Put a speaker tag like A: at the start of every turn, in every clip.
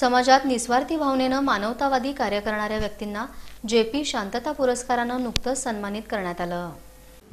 A: समाजात निस्वार्थी भावनेनं मानवतावादी कार्य करणाऱ्या व्यक्तींना जेपी शांतता पुरस्कारानं नुकतंच सन्मानित करण्यात आलं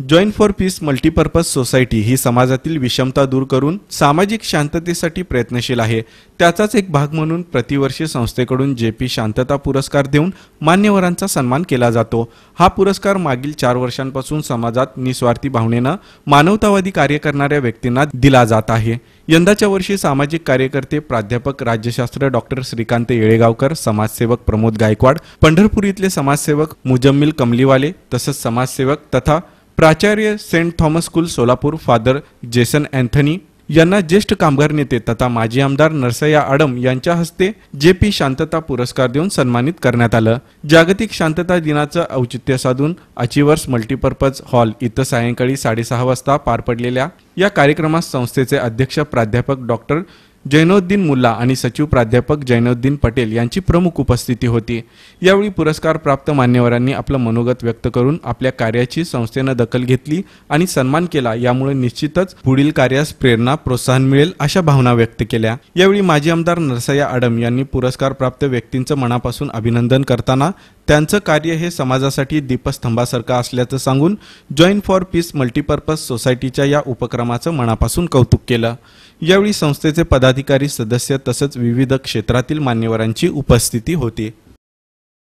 B: join for peace multipurpose society ही समाजातील विषमता दूर करून सामाजिक शांततेसाठी प्रयत्नशील आहे त्याचाच एक भाग म्हणून प्रतिवर्षी संस्थेकडून जे पी शांतता पुरस्कार देऊन मान्यवरांचा सन्मान केला जातो हा पुरस्कार मागील चार वर्षांपासून समाजात निस्वार्थी भावनेनं मानवतावादी कार्य करणाऱ्या व्यक्तींना दिला जात आहे यंदाच्या वर्षी सामाजिक कार्यकर्ते प्राध्यापक राज्यशास्त्र डॉक्टर श्रीकांत येळेगावकर समाजसेवक प्रमोद गायकवाड पंढरपूर समाजसेवक मुजम्मिल कमलीवाले तसंच समाजसेवक तथा प्राचार्य saint Thomas school Solapur father Jason Anthony यांना ज्येष्ठ कामगार नेते तथा माजी आमदार नरसय्या आडम यांच्या हस्ते जे पी शांतता पुरस्कार देऊन सन्मानित करण्यात आलं जागतिक शांतता दिनाचं औचित्य साधून अचिवर्स मल्टीपर्पज हॉल इथं सायंकाळी साडेसहा वाजता पार पडलेल्या या कार्यक्रमात संस्थेचे अध्यक्ष प्राध्यापक डॉक्टर जैनोद्दीन मुल्ला आणि सचिव प्राध्यापक जैनोद्दीन पटेल यांची प्रमुख उपस्थिती होती यावेळी पुरस्कार प्राप्त मान्यवरांनी आपलं मनोगत व्यक्त करून आपल्या कार्याची संस्थेनं दखल घेतली आणि सन्मान केला यामुळे निश्चितच पुढील कार्यास प्रेरणा प्रोत्साहन मिळेल अशा भावना व्यक्त केल्या यावेळी माजी आमदार नरसय्या आडम यांनी पुरस्कार प्राप्त व्यक्तींचं मनापासून अभिनंदन करताना त्यांचं कार्य हे समाजासाठी दीपस्तंभासारखं असल्याचं सांगून जॉईन फॉर पीस मल्टीपर्पज सोसायटीच्या या उपक्रमाचं मनापासून कौतुक केलं यावेळी संस्थेचे पदाधिकारी सदस्य तसंच विविध क्षेत्रातील मान्यवरांची उपस्थिती होती